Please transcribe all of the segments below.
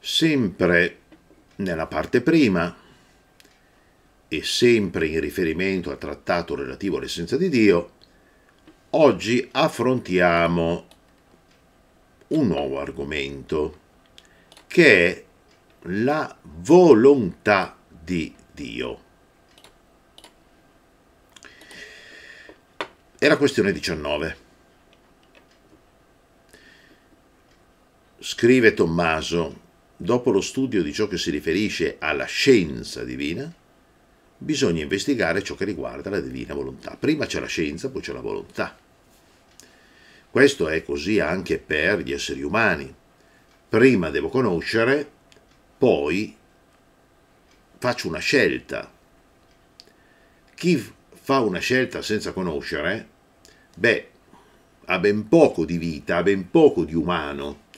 sempre nella parte prima e sempre in riferimento al trattato relativo all'essenza di Dio, oggi affrontiamo un nuovo argomento che è la volontà di Dio. È la questione 19. Scrive Tommaso dopo lo studio di ciò che si riferisce alla scienza divina, bisogna investigare ciò che riguarda la divina volontà. Prima c'è la scienza, poi c'è la volontà. Questo è così anche per gli esseri umani. Prima devo conoscere, poi faccio una scelta. Chi fa una scelta senza conoscere, beh, ha ben poco di vita, ha ben poco di umano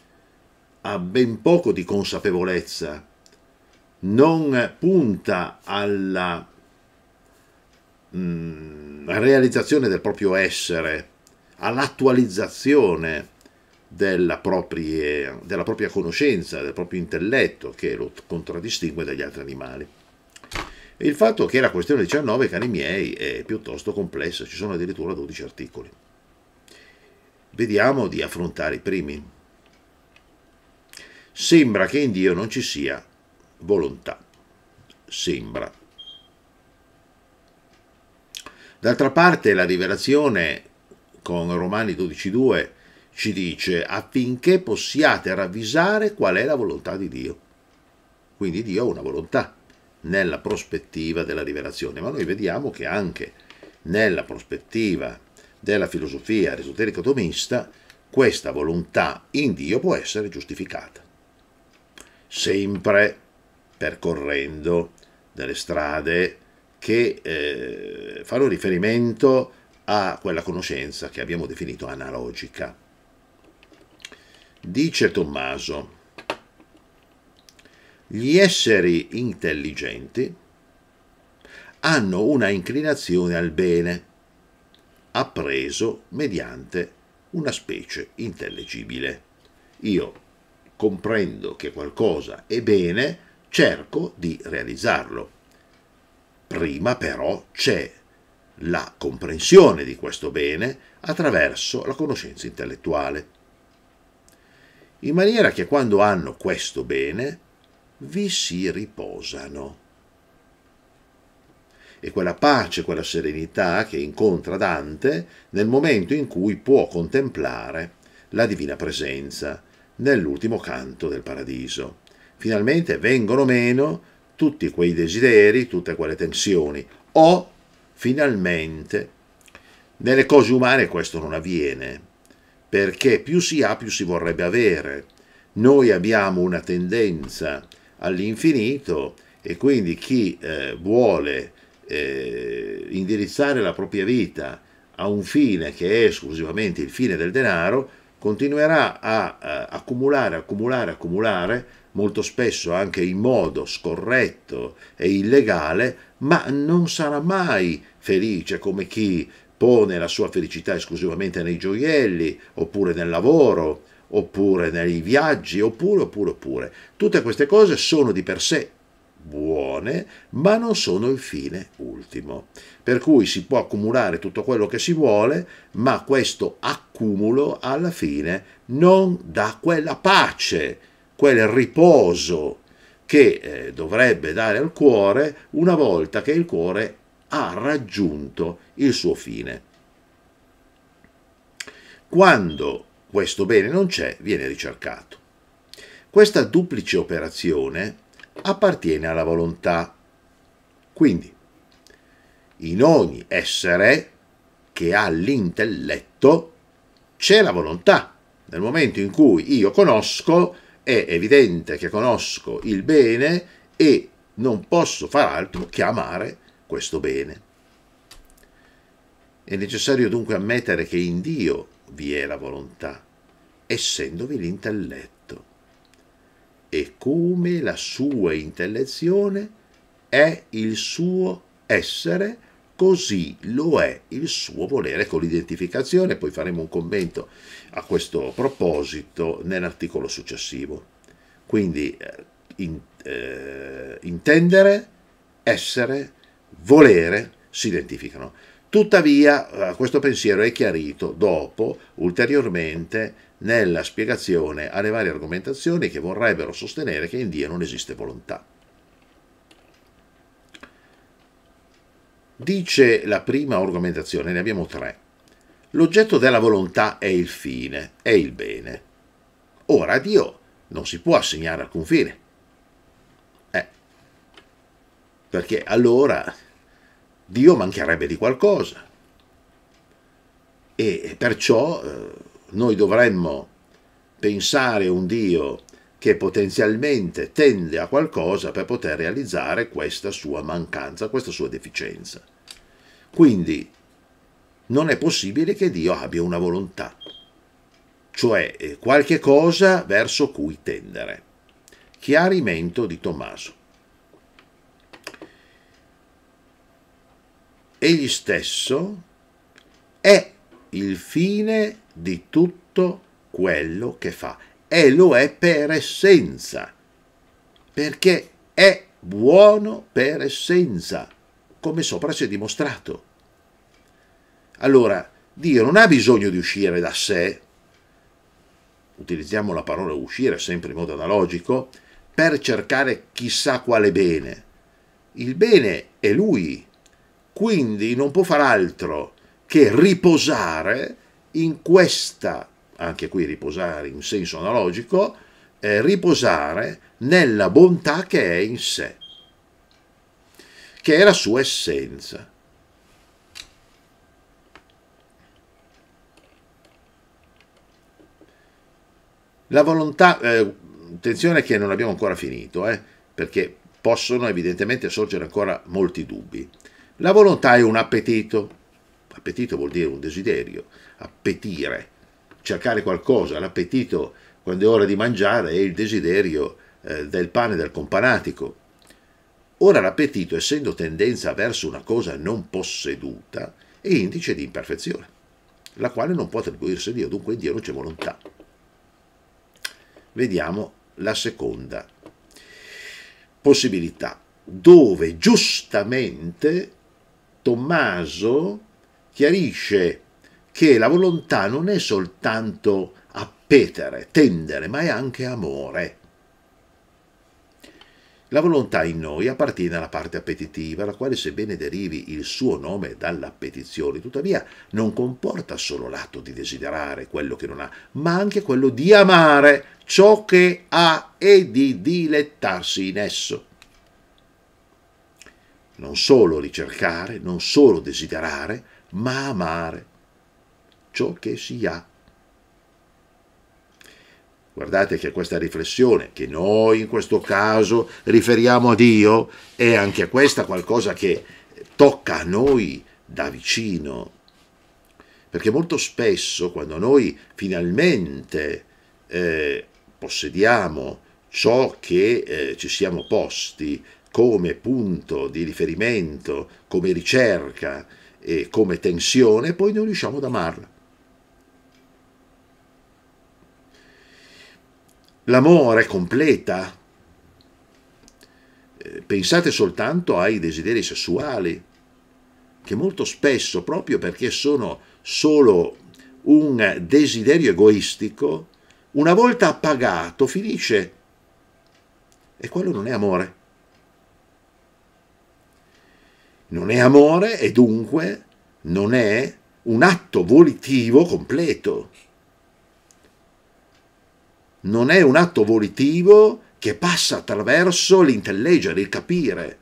ha ben poco di consapevolezza, non punta alla mh, mm, realizzazione del proprio essere, all'attualizzazione della, della propria conoscenza, del proprio intelletto che lo contraddistingue dagli altri animali. Il fatto che la questione 19, cari miei, è piuttosto complessa, ci sono addirittura 12 articoli. Vediamo di affrontare i primi. Sembra che in Dio non ci sia volontà. Sembra. D'altra parte la rivelazione con Romani 12.2 ci dice affinché possiate ravvisare qual è la volontà di Dio. Quindi Dio ha una volontà nella prospettiva della rivelazione, ma noi vediamo che anche nella prospettiva della filosofia aristotelica-tomista questa volontà in Dio può essere giustificata sempre percorrendo delle strade che eh, fanno riferimento a quella conoscenza che abbiamo definito analogica. Dice Tommaso, gli esseri intelligenti hanno una inclinazione al bene, appreso mediante una specie intelligibile. Io comprendo che qualcosa è bene, cerco di realizzarlo. Prima però c'è la comprensione di questo bene attraverso la conoscenza intellettuale. In maniera che quando hanno questo bene, vi si riposano. E quella pace, quella serenità che incontra Dante nel momento in cui può contemplare la divina presenza, nell'ultimo canto del paradiso. Finalmente vengono meno tutti quei desideri, tutte quelle tensioni, o finalmente nelle cose umane questo non avviene, perché più si ha più si vorrebbe avere. Noi abbiamo una tendenza all'infinito e quindi chi eh, vuole eh, indirizzare la propria vita a un fine che è esclusivamente il fine del denaro, continuerà a, eh, a, accumulare, accumulare, accumulare, molto spesso anche in modo scorretto e illegale, ma non sarà mai felice come chi pone la sua felicità esclusivamente nei gioielli, oppure nel lavoro, oppure nei viaggi, oppure, oppure, oppure. Tutte queste cose sono di per sé buone, ma non sono il fine ultimo. Per cui si può accumulare tutto quello che si vuole, ma questo accumulo alla fine non dà quella pace, quel riposo che eh, dovrebbe dare al cuore una volta che il cuore ha raggiunto il suo fine. Quando questo bene non c'è, viene ricercato. Questa duplice operazione appartiene alla volontà. Quindi, in ogni essere che ha l'intelletto c'è la volontà. Nel momento in cui io conosco, è evidente che conosco il bene e non posso far altro che amare questo bene. È necessario dunque ammettere che in Dio vi è la volontà, essendovi l'intelletto e come la sua intellezione è il suo essere, così lo è il suo volere con l'identificazione, poi faremo un commento a questo proposito nell'articolo successivo. Quindi eh, in, eh, intendere, essere, volere si identificano. Tuttavia eh, questo pensiero è chiarito dopo ulteriormente nella spiegazione alle varie argomentazioni che vorrebbero sostenere che in Dio non esiste volontà. Dice la prima argomentazione, ne abbiamo tre. L'oggetto della volontà è il fine, è il bene. Ora a Dio non si può assegnare alcun fine. Eh, perché allora Dio mancherebbe di qualcosa. E perciò... Eh, noi dovremmo pensare un Dio che potenzialmente tende a qualcosa per poter realizzare questa sua mancanza, questa sua deficienza. Quindi non è possibile che Dio abbia una volontà, cioè eh, qualche cosa verso cui tendere. Chiarimento di Tommaso. Egli stesso è il fine di tutto quello che fa e lo è per essenza, perché è buono per essenza, come sopra si è dimostrato. Allora, Dio non ha bisogno di uscire da sé, utilizziamo la parola uscire sempre in modo analogico, per cercare chissà quale bene. Il bene è Lui, quindi non può far altro che riposare in questa, anche qui riposare in senso analogico, eh, riposare nella bontà che è in sé, che è la sua essenza. La volontà, eh, attenzione che non abbiamo ancora finito, eh, perché possono evidentemente sorgere ancora molti dubbi. La volontà è un appetito, appetito vuol dire un desiderio, appetire, cercare qualcosa, l'appetito quando è ora di mangiare è il desiderio eh, del pane del companatico. Ora l'appetito, essendo tendenza verso una cosa non posseduta, è indice di imperfezione, la quale non può attribuirsi a Dio, dunque in Dio non c'è volontà. Vediamo la seconda possibilità, dove giustamente Tommaso chiarisce che la volontà non è soltanto appetere, tendere, ma è anche amore. La volontà in noi appartiene alla parte appetitiva, la quale sebbene derivi il suo nome dall'appetizione, tuttavia non comporta solo l'atto di desiderare quello che non ha, ma anche quello di amare ciò che ha e di dilettarsi in esso. Non solo ricercare, non solo desiderare, ma amare ciò che si ha. Guardate che questa riflessione che noi in questo caso riferiamo a Dio è anche questa qualcosa che tocca a noi da vicino. Perché molto spesso quando noi finalmente eh, possediamo ciò che eh, ci siamo posti come punto di riferimento, come ricerca e come tensione, poi non riusciamo ad amarla. L'amore completa. Eh, pensate soltanto ai desideri sessuali, che molto spesso, proprio perché sono solo un desiderio egoistico, una volta appagato finisce. E quello non è amore. Non è amore e dunque non è un atto volitivo completo non è un atto volitivo che passa attraverso l'intellegere, il capire.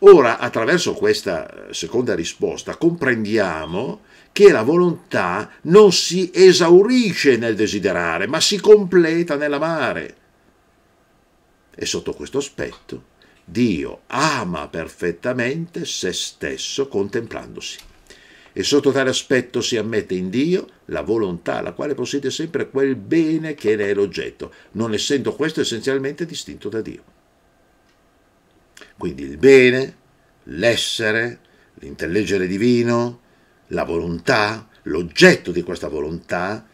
Ora, attraverso questa eh, seconda risposta, comprendiamo che la volontà non si esaurisce nel desiderare, ma si completa nell'amare. E sotto questo aspetto, Dio ama perfettamente se stesso contemplandosi. E sotto tale aspetto si ammette in Dio la volontà, la quale possiede sempre quel bene che ne è l'oggetto, non essendo questo essenzialmente distinto da Dio. Quindi il bene, l'essere, l'intellegere divino, la volontà, l'oggetto di questa volontà,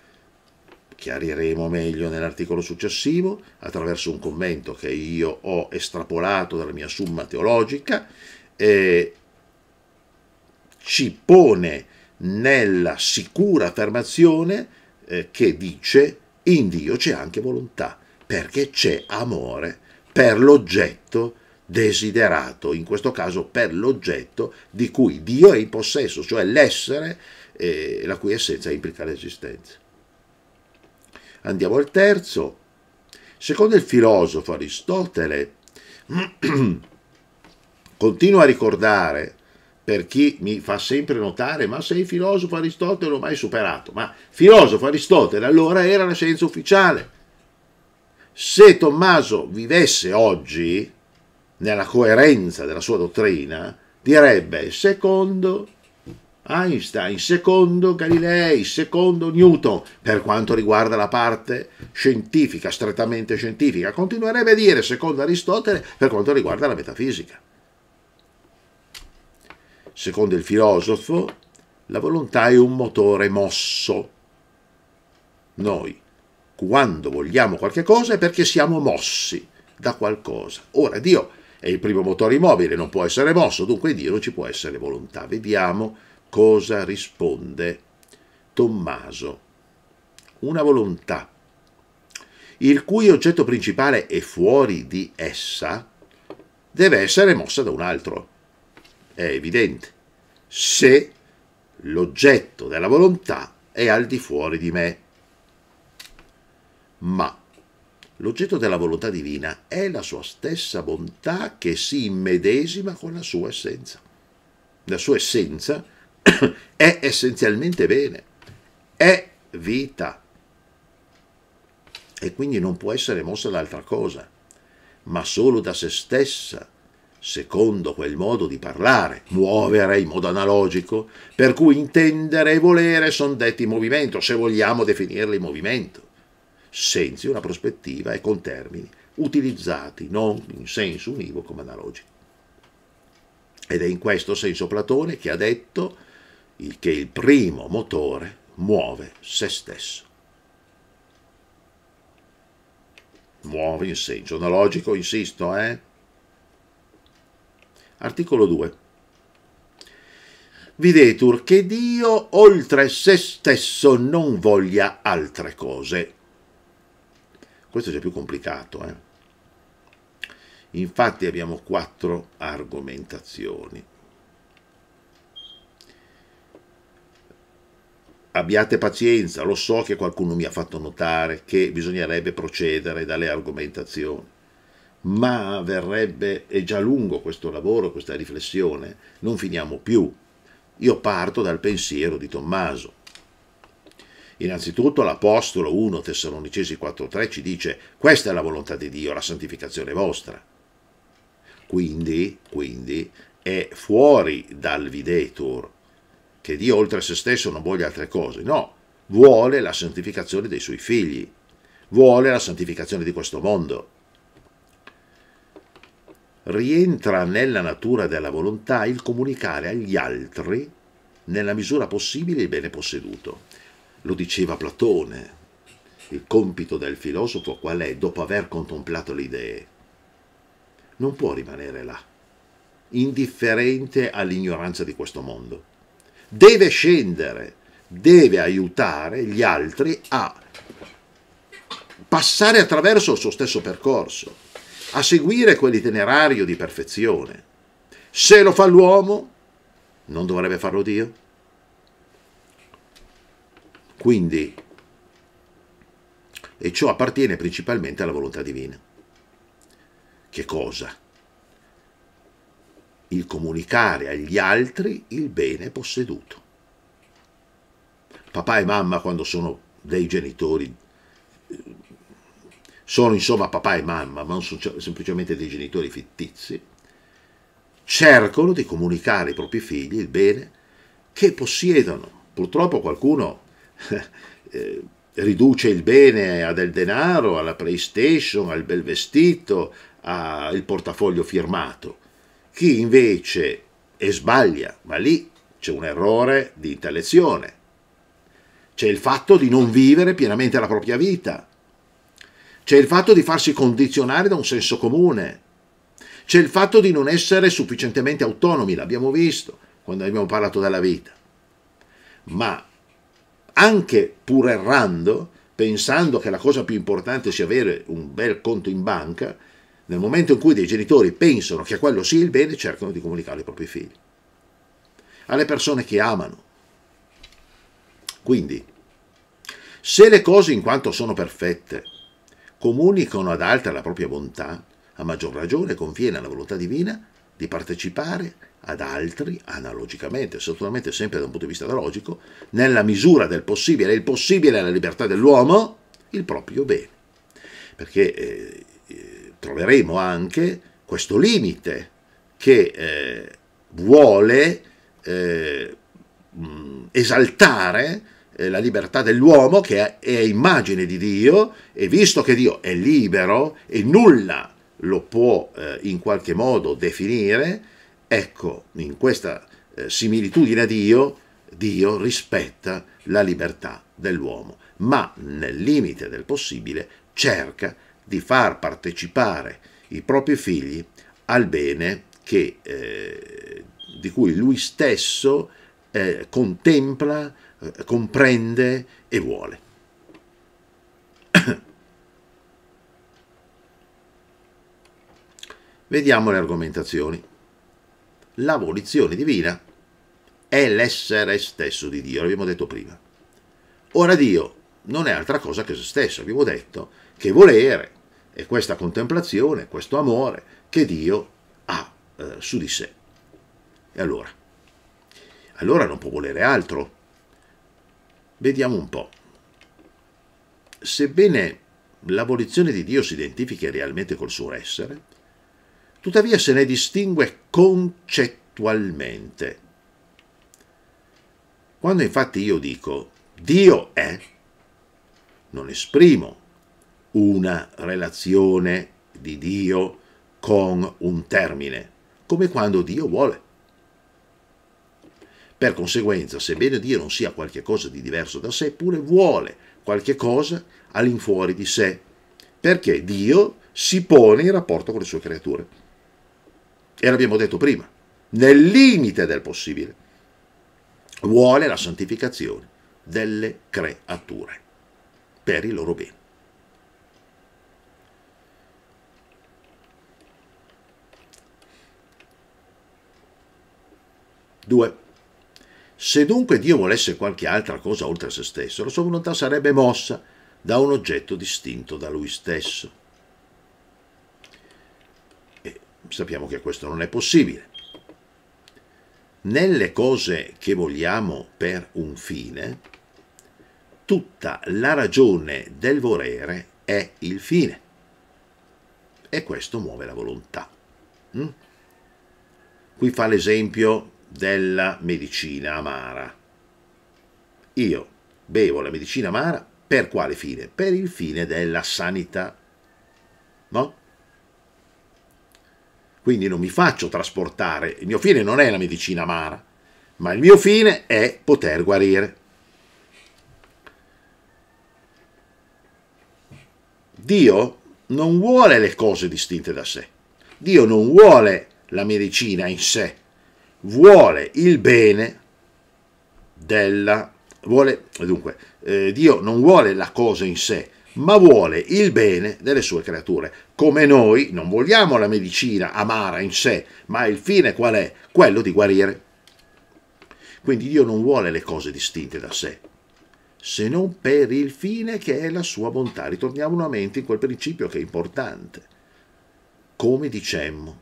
chiariremo meglio nell'articolo successivo attraverso un commento che io ho estrapolato dalla mia summa teologica, eh, ci pone nella sicura affermazione eh, che dice in Dio c'è anche volontà, perché c'è amore per l'oggetto desiderato, in questo caso per l'oggetto di cui Dio è in possesso, cioè l'essere eh, la cui essenza implica l'esistenza. Andiamo al terzo. Secondo il filosofo Aristotele, continua a ricordare per chi mi fa sempre notare ma sei filosofo Aristotele mai superato, ma filosofo Aristotele allora era la scienza ufficiale. Se Tommaso vivesse oggi, nella coerenza della sua dottrina, direbbe secondo Einstein, secondo Galilei, secondo Newton, per quanto riguarda la parte scientifica, strettamente scientifica, continuerebbe a dire secondo Aristotele per quanto riguarda la metafisica. Secondo il filosofo, la volontà è un motore mosso. Noi, quando vogliamo qualche cosa, è perché siamo mossi da qualcosa. Ora, Dio è il primo motore immobile, non può essere mosso, dunque Dio non ci può essere volontà. Vediamo cosa risponde Tommaso. Una volontà, il cui oggetto principale è fuori di essa, deve essere mossa da un altro è evidente, se l'oggetto della volontà è al di fuori di me. Ma l'oggetto della volontà divina è la sua stessa bontà che si immedesima con la sua essenza. La sua essenza è essenzialmente bene, è vita e quindi non può essere mossa da altra cosa, ma solo da se stessa secondo quel modo di parlare, muovere in modo analogico, per cui intendere e volere sono detti in movimento, se vogliamo definirli in movimento, senza una prospettiva e con termini utilizzati non in senso univoco come analogico. Ed è in questo senso Platone che ha detto che il primo motore muove se stesso. Muove in senso analogico, insisto, eh? Articolo 2. Videtur che Dio oltre se stesso non voglia altre cose. Questo è già più complicato. Eh? Infatti abbiamo quattro argomentazioni. abbiate pazienza, lo so che qualcuno mi ha fatto notare che bisognerebbe procedere dalle argomentazioni ma verrebbe, è già lungo questo lavoro, questa riflessione, non finiamo più. Io parto dal pensiero di Tommaso. Innanzitutto l'Apostolo 1 Tessalonicesi 4.3 ci dice questa è la volontà di Dio, la santificazione vostra. Quindi, quindi è fuori dal videtur che Dio oltre a se stesso non voglia altre cose, no, vuole la santificazione dei suoi figli, vuole la santificazione di questo mondo rientra nella natura della volontà il comunicare agli altri nella misura possibile il bene posseduto. Lo diceva Platone. Il compito del filosofo qual è dopo aver contemplato le idee? Non può rimanere là, indifferente all'ignoranza di questo mondo. Deve scendere, deve aiutare gli altri a passare attraverso il suo stesso percorso a seguire quell'itinerario di perfezione. Se lo fa l'uomo, non dovrebbe farlo Dio? Quindi, e ciò appartiene principalmente alla volontà divina. Che cosa? Il comunicare agli altri il bene posseduto. Papà e mamma, quando sono dei genitori sono insomma papà e mamma, ma non sono semplicemente dei genitori fittizi, cercano di comunicare ai propri figli il bene che possiedono. Purtroppo qualcuno eh, riduce il bene a del denaro, alla PlayStation, al bel vestito, al portafoglio firmato. Chi invece e sbaglia, ma lì c'è un errore di intellezione. C'è il fatto di non vivere pienamente la propria vita, c'è il fatto di farsi condizionare da un senso comune, c'è il fatto di non essere sufficientemente autonomi, l'abbiamo visto quando abbiamo parlato della vita. Ma anche pur errando, pensando che la cosa più importante sia avere un bel conto in banca, nel momento in cui dei genitori pensano che a quello sia il bene, cercano di comunicare ai propri figli, alle persone che amano. Quindi, se le cose in quanto sono perfette, comunicano ad altri la propria bontà, a maggior ragione conviene alla volontà divina di partecipare ad altri analogicamente, assolutamente sempre da un punto di vista analogico, nella misura del possibile, il possibile alla libertà dell'uomo, il proprio bene. Perché eh, eh, troveremo anche questo limite che eh, vuole eh, esaltare eh, la libertà dell'uomo che è immagine di Dio e visto che Dio è libero e nulla lo può eh, in qualche modo definire, ecco, in questa eh, similitudine a Dio, Dio rispetta la libertà dell'uomo, ma nel limite del possibile cerca di far partecipare i propri figli al bene che, eh, di cui lui stesso eh, contempla eh, comprende e vuole. Vediamo le argomentazioni. La volizione divina è l'essere stesso di Dio, l'abbiamo detto prima. Ora Dio non è altra cosa che se stesso, abbiamo detto che volere è questa contemplazione, questo amore che Dio ha eh, su di sé. E allora? Allora non può volere altro Vediamo un po'. Sebbene l'abolizione di Dio si identifichi realmente col suo essere, tuttavia se ne distingue concettualmente. Quando infatti io dico Dio è, non esprimo una relazione di Dio con un termine, come quando Dio vuole. Per conseguenza, sebbene Dio non sia qualcosa di diverso da sé, pure vuole qualche cosa all'infuori di sé, perché Dio si pone in rapporto con le sue creature. E l'abbiamo detto prima, nel limite del possibile, vuole la santificazione delle creature per il loro bene. Due. Se dunque Dio volesse qualche altra cosa oltre a se stesso, la sua volontà sarebbe mossa da un oggetto distinto da lui stesso. E sappiamo che questo non è possibile. Nelle cose che vogliamo per un fine, tutta la ragione del volere è il fine. E questo muove la volontà. Mm? Qui fa l'esempio della medicina amara. Io bevo la medicina amara per quale fine? Per il fine della sanità. No? Quindi non mi faccio trasportare, il mio fine non è la medicina amara, ma il mio fine è poter guarire. Dio non vuole le cose distinte da sé. Dio non vuole la medicina in sé, vuole il bene della... Vuole, dunque, eh, Dio non vuole la cosa in sé, ma vuole il bene delle sue creature. Come noi non vogliamo la medicina amara in sé, ma il fine qual è? Quello di guarire. Quindi Dio non vuole le cose distinte da sé, se non per il fine che è la sua bontà. Ritorniamo nuovamente in quel principio che è importante. Come dicemmo,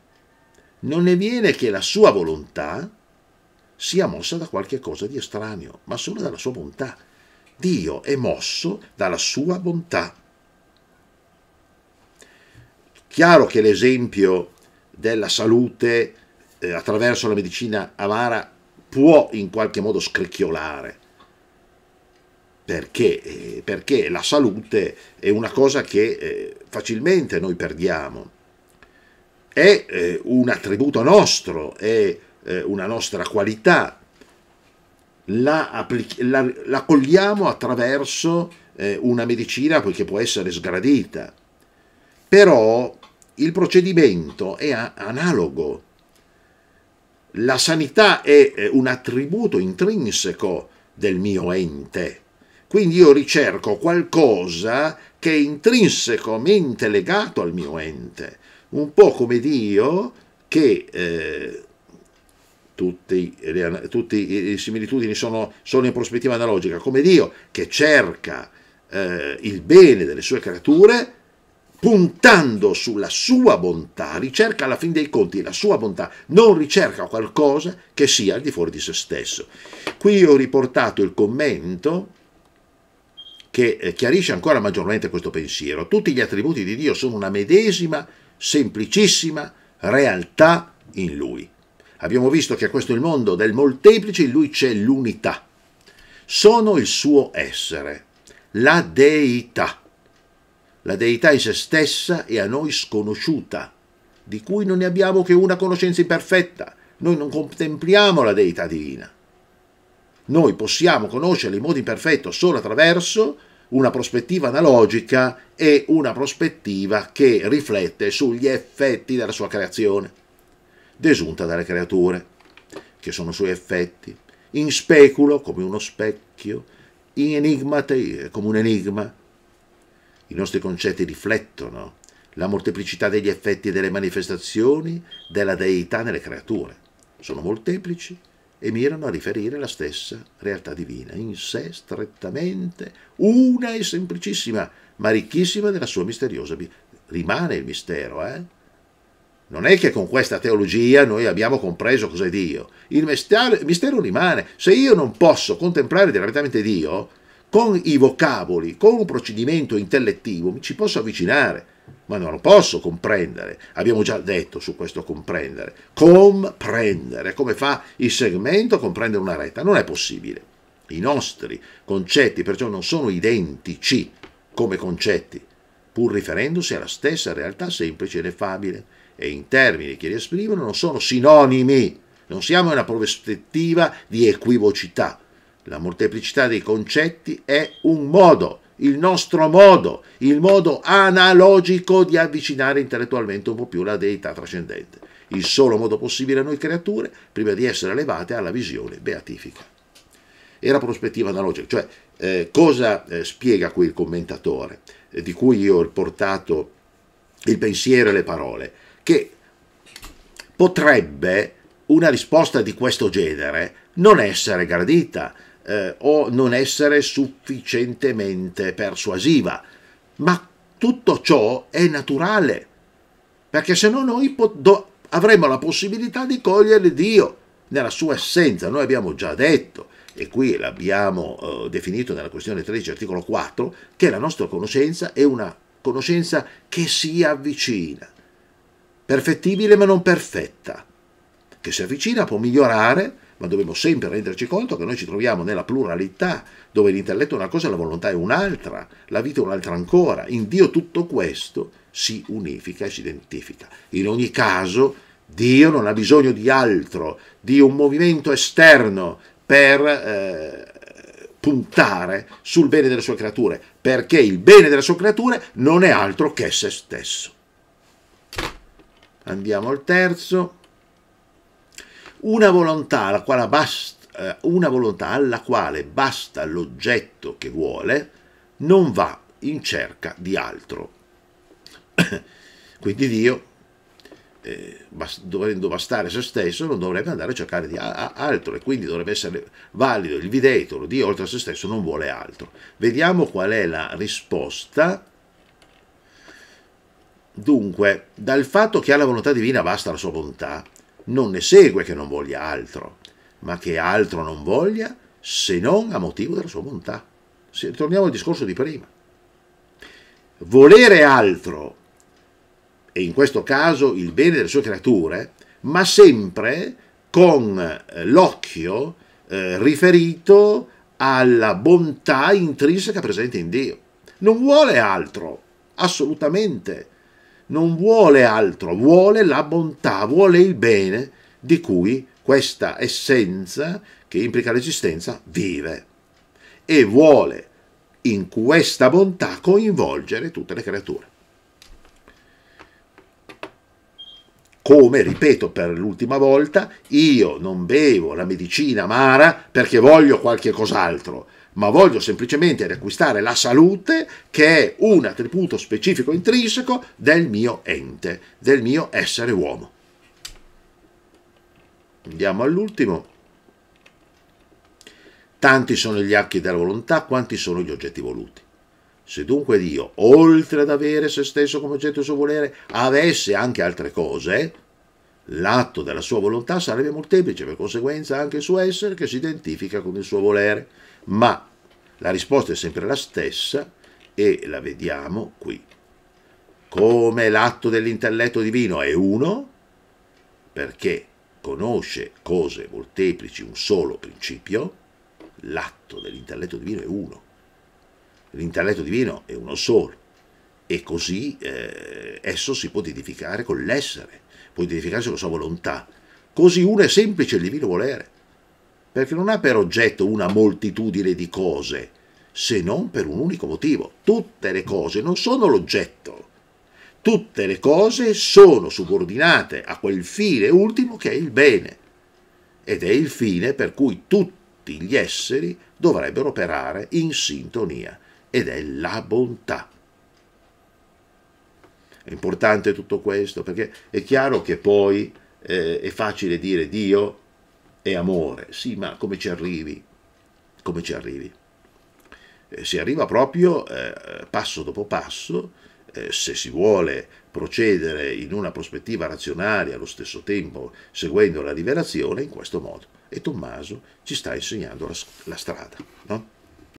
non ne viene che la sua volontà sia mossa da qualche cosa di estraneo, ma solo dalla sua bontà. Dio è mosso dalla sua bontà. Chiaro che l'esempio della salute eh, attraverso la medicina amara può in qualche modo scricchiolare, perché? Eh, perché la salute è una cosa che eh, facilmente noi perdiamo è eh, un attributo nostro, è eh, una nostra qualità, la, applic- la, la cogliamo attraverso eh, una medicina che può essere sgradita, però il procedimento è a- analogo. La sanità è un attributo intrinseco del mio ente. Quindi io ricerco qualcosa che è intrinsecamente legato al mio ente un po' come Dio che eh, tutti, tutte le similitudini sono, sono, in prospettiva analogica, come Dio che cerca eh, il bene delle sue creature puntando sulla sua bontà, ricerca alla fin dei conti la sua bontà, non ricerca qualcosa che sia al di fuori di se stesso. Qui ho riportato il commento che eh, chiarisce ancora maggiormente questo pensiero. Tutti gli attributi di Dio sono una medesima semplicissima realtà in lui. Abbiamo visto che a questo il mondo del molteplice, in lui c'è l'unità. Sono il suo essere, la deità. La deità in se stessa è a noi sconosciuta, di cui non ne abbiamo che una conoscenza imperfetta. Noi non contempliamo la deità divina. Noi possiamo conoscerla in modo imperfetto solo attraverso una prospettiva analogica e una prospettiva che riflette sugli effetti della sua creazione, desunta dalle creature, che sono suoi effetti, in speculo come uno specchio, in enigma eh, come un enigma. I nostri concetti riflettono la molteplicità degli effetti e delle manifestazioni della deità nelle creature. Sono molteplici e mirano a riferire la stessa realtà divina, in sé strettamente una e semplicissima, ma ricchissima della sua misteriosa. Rimane il mistero, eh? Non è che con questa teologia noi abbiamo compreso cos'è Dio. Il mistero, il mistero rimane. Se io non posso contemplare direttamente Dio, con i vocaboli, con un procedimento intellettivo, mi ci posso avvicinare. Ma non lo posso comprendere, abbiamo già detto su questo comprendere. Comprendere, come fa il segmento a comprendere una retta? Non è possibile. I nostri concetti perciò non sono identici come concetti, pur riferendosi alla stessa realtà semplice ed effabile, e i termini che li esprimono non sono sinonimi, non siamo in una prospettiva di equivocità. La molteplicità dei concetti è un modo il nostro modo, il modo analogico di avvicinare intellettualmente un po' più la deità trascendente. Il solo modo possibile a noi creature prima di essere elevate alla visione beatifica. Era prospettiva analogica, cioè eh, cosa eh, spiega qui il commentatore, eh, di cui io ho portato il pensiero e le parole, che potrebbe una risposta di questo genere non essere gradita, eh, o non essere sufficientemente persuasiva. Ma tutto ciò è naturale, perché se no noi avremo la possibilità di cogliere Dio nella sua essenza. Noi abbiamo già detto, e qui l'abbiamo eh, definito nella questione 13, articolo 4, che la nostra conoscenza è una conoscenza che si avvicina, perfettibile ma non perfetta, che si avvicina, può migliorare, ma dobbiamo sempre renderci conto che noi ci troviamo nella pluralità, dove l'intelletto è una cosa, e la volontà è un'altra, la vita è un'altra ancora. In Dio tutto questo si unifica e si identifica. In ogni caso, Dio non ha bisogno di altro, di un movimento esterno per eh, puntare sul bene delle sue creature, perché il bene delle sue creature non è altro che se stesso. Andiamo al terzo. Una volontà alla quale basta, eh, alla quale basta l'oggetto che vuole, non va in cerca di altro. Quindi Dio, eh, bas dovendo bastare se stesso, non dovrebbe andare a cercare di a altro e quindi dovrebbe essere valido il videto, Dio oltre a se stesso non vuole altro. Vediamo qual è la risposta. Dunque, dal fatto che alla volontà divina basta la sua volontà, non ne segue che non voglia altro, ma che altro non voglia se non a motivo della sua bontà. Se, torniamo al discorso di prima. Volere altro, e in questo caso il bene delle sue creature, ma sempre con eh, l'occhio eh, riferito alla bontà intrinseca presente in Dio. Non vuole altro, assolutamente non vuole altro, vuole la bontà, vuole il bene di cui questa essenza che implica l'esistenza vive e vuole in questa bontà coinvolgere tutte le creature. Come ripeto per l'ultima volta, io non bevo la medicina amara perché voglio qualche cos'altro, ma voglio semplicemente riacquistare la salute che è un attributo specifico intrinseco del mio ente, del mio essere uomo. Andiamo all'ultimo. Tanti sono gli archi della volontà quanti sono gli oggetti voluti. Se dunque Dio, oltre ad avere se stesso come oggetto del suo volere, avesse anche altre cose, l'atto della sua volontà sarebbe molteplice, per conseguenza anche il suo essere che si identifica con il suo volere ma la risposta è sempre la stessa e la vediamo qui. Come l'atto dell'intelletto divino è uno, perché conosce cose molteplici un solo principio, l'atto dell'intelletto divino è uno. L'intelletto divino è uno solo e così eh, esso si può identificare con l'essere, può identificarsi con la sua volontà. Così uno è semplice il divino volere perché non ha per oggetto una moltitudine di cose, se non per un unico motivo. Tutte le cose non sono l'oggetto, tutte le cose sono subordinate a quel fine ultimo che è il bene, ed è il fine per cui tutti gli esseri dovrebbero operare in sintonia, ed è la bontà. È importante tutto questo perché è chiaro che poi eh, è facile dire Dio è amore, sì, ma come ci arrivi? Come ci arrivi? Eh, si arriva proprio eh, passo dopo passo, eh, se si vuole procedere in una prospettiva razionale allo stesso tempo seguendo la rivelazione, in questo modo. E Tommaso ci sta insegnando la, la strada. No?